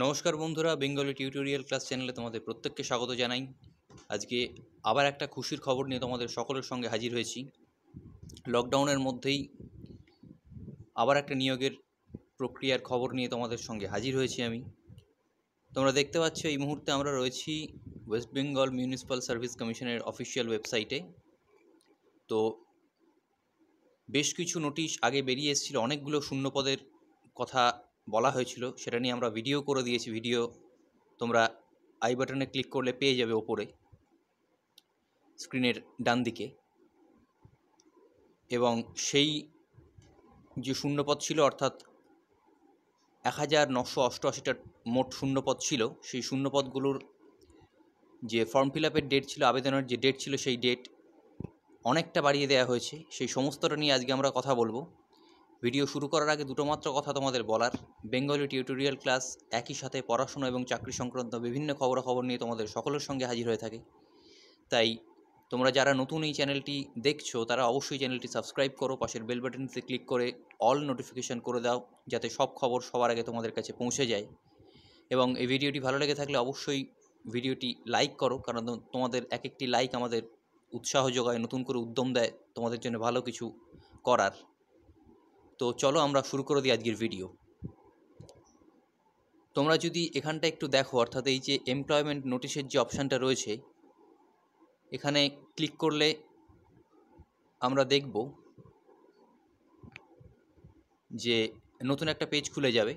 নমস্কার বন্ধুরা Bengali tutorial class চ্যানেলে তোমাদের প্রত্যেককে স্বাগত জানাই আজকে আবার একটা খুশির খবর নিয়ে তোমাদের সকলের সঙ্গে হাজির হয়েছি লকডাউনের মধ্যেই আবার একটা নিয়োগের প্রক্রিয়ার খবর নিয়ে তোমাদের সঙ্গে হাজির হয়েছি আমি তোমরা দেখতে পাচ্ছ এই মুহূর্তে আমরা রয়েছি ওয়েস্ট বেঙ্গল মিউনিসিপ্যাল সার্ভিস কমিশনের অফিসিয়াল ওয়েবসাইটে তো বেশ কিছু নোটিশ আগে বেরিয়ে এসেছিল অনেকগুলো শূন্যপদের কথা বলা হয়েছিল সেটা নিয়ে আমরা ভিডিও করে দিয়েছি ভিডিও তোমরা আই বাটনে ক্লিক করলে পেয়ে যাবে ওপরে স্ক্রিনের ডান দিকে এবং সেই যে শূন্যপদ ছিল অর্থাৎ এক হাজার নশো অষ্টআশিটা মোট শূন্যপদ ছিল সেই শূন্যপদগুলোর যে ফর্ম ফিল আপের ডেট ছিল আবেদনের যে ডেট ছিল সেই ডেট অনেকটা বাড়িয়ে দেওয়া হয়েছে সেই সমস্তটা নিয়ে আজকে আমরা কথা বলবো ভিডিও শুরু করার আগে দুটো মাত্র কথা তোমাদের বলার বেঙ্গলি টিউটোরিয়াল ক্লাস একই সাথে পড়াশোনা এবং চাকরি সংক্রান্ত বিভিন্ন খবরাখবর নিয়ে তোমাদের সকলের সঙ্গে হাজির হয়ে থাকে তাই তোমরা যারা নতুন এই চ্যানেলটি দেখছো তারা অবশ্যই চ্যানেলটি সাবস্ক্রাইব করো পাশের বেল বাটনটিতে ক্লিক করে অল নোটিফিকেশান করে দাও যাতে সব খবর সবার আগে তোমাদের কাছে পৌঁছে যায় এবং এই ভিডিওটি ভালো লেগে থাকলে অবশ্যই ভিডিওটি লাইক করো কারণ তোমাদের এক একটি লাইক আমাদের উৎসাহ যোগায় নতুন করে উদ্যম দেয় তোমাদের জন্য ভালো কিছু করার তো চলো আমরা শুরু করে দিই আজকের ভিডিও তোমরা যদি এখানটা একটু দেখো অর্থাৎ এই যে এমপ্লয়মেন্ট নোটিশের যে অপশানটা রয়েছে এখানে ক্লিক করলে আমরা দেখব যে নতুন একটা পেজ খুলে যাবে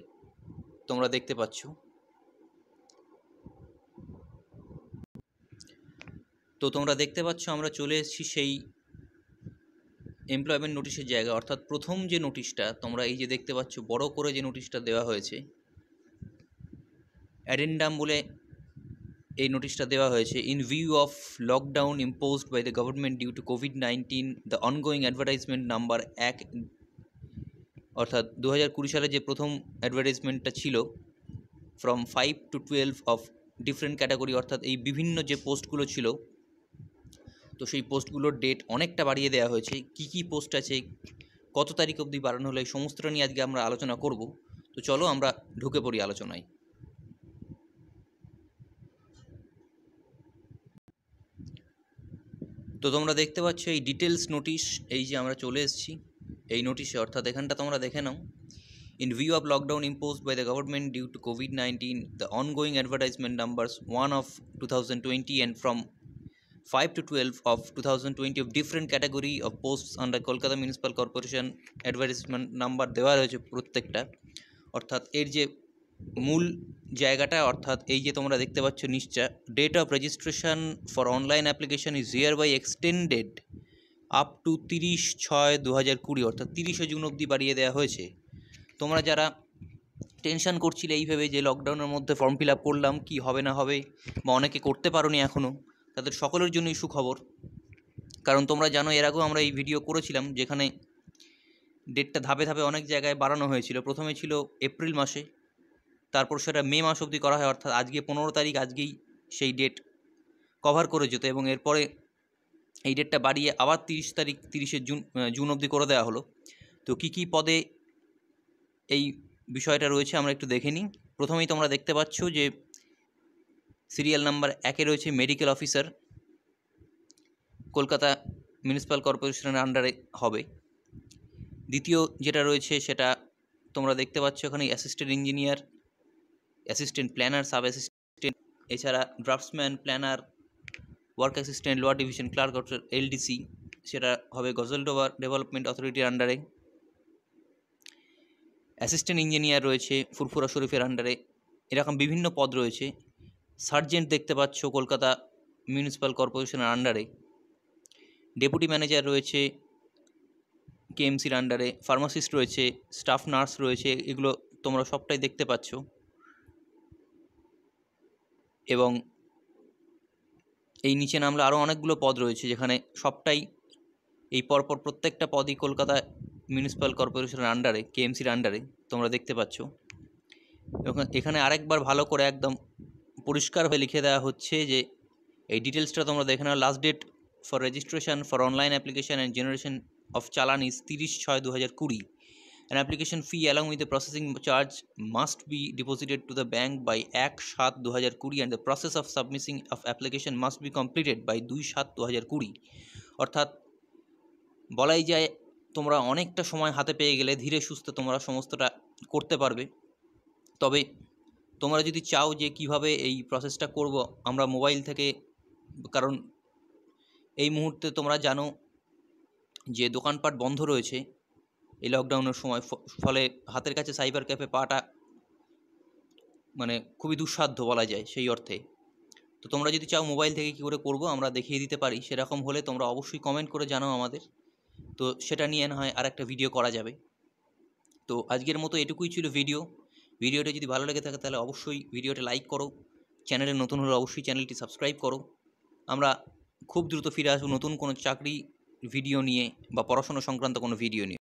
তোমরা দেখতে পাচ্ছ তো তোমরা দেখতে পাচ্ছ আমরা চলে এসেছি সেই এমপ্লয়মেন্ট নোটিশের জায়গা অর্থাৎ প্রথম যে নোটিশটা তোমরা এই যে দেখতে পাচ্ছ বড় করে যে নোটিশটা দেওয়া হয়েছে অ্যাডেন্ডাম বলে এই নোটিশটা দেওয়া হয়েছে in view of lockdown impose by the government due to COVID nineteen the ongoing advertisement number এক অর্থাৎ দু হাজার কুড়ি সালে যে প্রথম অ্যাডভার্টাইজমেন্টটা ছিল from five to twelve of different category অর্থাৎ এই বিভিন্ন যে পোস্টগুলো ছিল তো সেই পোস্টগুলোর ডেট অনেকটা বাড়িয়ে দেওয়া হয়েছে কি কি পোস্ট আছে কত তারিখ অবধি বাড়ানো হলো এই সমস্তটা নিয়ে আজকে আমরা আলোচনা করব তো চলো আমরা ঢুকে পড়ি আলোচনায় তো তোমরা দেখতে পাচ্ছ এই ডিটেলস নোটিশ এই যে আমরা চলে এসেছি এই নোটিশে অর্থাৎ এখানটা তোমরা দেখে নাও in view of lockdown impose by the government due to COVID nineteen the ongoing advertisement numbers one of two thousand twenty and from 5 to 12 of 2020 of different category of posts under Kolkata Municipal Corporation advertisement number দেওয়া রয়েছে প্রত্যেকটা অর্থাৎ এর যে মূল জায়গাটা অর্থাৎ এই যে তোমরা দেখতে পাচ্ছ নিশ্চয় date of registration for online application is hereby extended up to তিরিশ ছয় দু হাজার কুড়ি অর্থাৎ তিরিশে জুন অবধি বাড়িয়ে দেওয়া হয়েছে তোমরা যারা টেনশন করছিলে এইভাবে যে লকডাউনের মধ্যে ফর্ম ফিল আপ করলাম কি হবে না হবে বা অনেকে করতে পারোনি এখনও তাদের সকলের জন্যই সুখবর কারণ তোমরা জানো এর আগেও আমরা এই ভিডিও করেছিলাম যেখানে ডেটটা ধাপে ধাপে অনেক জায়গায় বাড়ানো হয়েছিল প্রথমে ছিল এপ্রিল মাসে তারপর সেটা মে মাস অবধি করা হয় অর্থাৎ আজকে পনেরো তারিখ আজকেই সেই ডেট কভার করে যেত এবং এরপরে এই ডেটটা বাড়িয়ে আবার তিরিশ তারিখ তিরিশে জুন জুন অবধি করে দেওয়া হলো তো কী কী পদে এই বিষয়টা রয়েছে আমরা একটু দেখে নিই প্রথমেই তোমরা দেখতে পাচ্ছ যে সিরিয়াল নাম্বার একে রয়েছে মেডিকেল অফিসার কলকাতা মিউনিসিপ্যাল কর্পোরেশনের আন্ডারে হবে দ্বিতীয় যেটা রয়েছে সেটা তোমরা দেখতে পাচ্ছ ওখানে assistant engineer assistant planner sub assistant এছাড়া draftsman planner work assistant lower division clerk officer LDC সেটা হবে গজলডোভার ডেভেলপমেন্ট অথরিটির আন্ডারে অ্যাসিস্ট্যান্ট ইঞ্জিনিয়ার রয়েছে ফুরফুরা শরীফের আন্ডারে এরকম বিভিন্ন পদ রয়েছে সার্জেন্ট দেখতে পাচ্ছ কলকাতা মিউনিসিপ্যাল কর্পোরেশনের আন্ডারে ডেপুটি ম্যানেজার রয়েছে কেএমসির আন্ডারে ফার্মাসিস্ট রয়েছে স্টাফ নার্স রয়েছে এগুলো তোমরা সবটাই দেখতে পাচ্ছ এবং এই নিচে নামলে আরও অনেকগুলো পদ রয়েছে যেখানে সবটাই এই পরপর প্রত্যেকটা পদই কলকাতা মিউনিসিপ্যাল কর্পোরেশনের আন্ডারে কেএমসির আন্ডারে তোমরা দেখতে পাচ্ছ এখানে আরেকবার ভালো করে একদম পরিষ্কারভাবে লিখে দেওয়া হচ্ছে যে এই ডিটেলসটা তোমরা দেখে নাও last date for registration for online application and generation of challan is তিরিশ ছয় দু হাজার কুড়ি an application fee along with the processing charge must be deposited to the bank by এক সাত দু হাজার কুড়ি and the process of submitting of application must be completed by দুই সাত দু হাজার কুড়ি অর্থাৎ বলাই যায় তোমরা অনেকটা সময় হাতে পেয়ে গেলে ধীরে সুস্থে তোমরা সমস্তটা করতে পারবে তবে তোমরা যদি চাও যে কিভাবে এই প্রসেসটা করব আমরা মোবাইল থেকে কারণ এই মুহূর্তে তোমরা জানো যে দোকানপাট বন্ধ রয়েছে এই লকডাউনের সময় ফলে হাতের কাছে সাইবার ক্যাফে পাটা মানে খুবই দুঃসাধ্য বলা যায় সেই অর্থে তো তোমরা যদি চাও মোবাইল থেকে কী করে করবো আমরা দেখিয়ে দিতে পারি সেরকম হলে তোমরা অবশ্যই কমেন্ট করে জানাও আমাদের তো সেটা নিয়ে না হয় আর একটা ভিডিও করা যাবে তো আজকের মতো এটুকুই ছিল ভিডিও ভিডিওটা যদি ভালো লেগে থাকে তাহলে অবশ্যই ভিডিওটা লাইক করো চ্যানেলে নতুন হলে অবশ্যই চ্যানেলটি সাবস্ক্রাইব করো আমরা খুব দ্রুত ফিরে আসবো নতুন কোনো চাকরি ভিডিও নিয়ে বা পড়াশোনা সংক্রান্ত কোনো ভিডিও নিয়ে